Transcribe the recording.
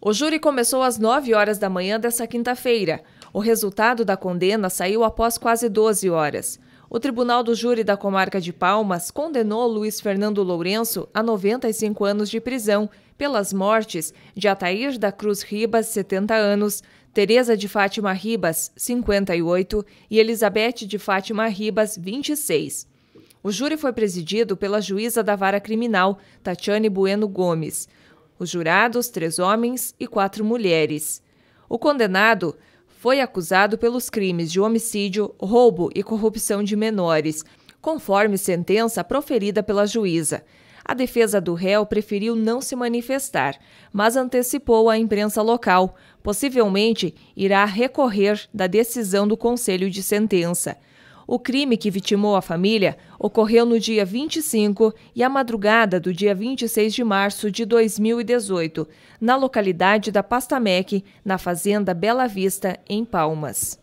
O júri começou às 9 horas da manhã dessa quinta-feira. O resultado da condena saiu após quase 12 horas. O Tribunal do Júri da Comarca de Palmas condenou Luiz Fernando Lourenço a 95 anos de prisão pelas mortes de Atair da Cruz Ribas, 70 anos, Teresa de Fátima Ribas, 58 e Elizabeth de Fátima Ribas, 26. O júri foi presidido pela juíza da vara criminal, Tatiane Bueno Gomes. Os jurados, três homens e quatro mulheres. O condenado foi acusado pelos crimes de homicídio, roubo e corrupção de menores, conforme sentença proferida pela juíza. A defesa do réu preferiu não se manifestar, mas antecipou à imprensa local. Possivelmente irá recorrer da decisão do conselho de sentença. O crime que vitimou a família ocorreu no dia 25 e a madrugada do dia 26 de março de 2018, na localidade da Pastamec, na fazenda Bela Vista, em Palmas.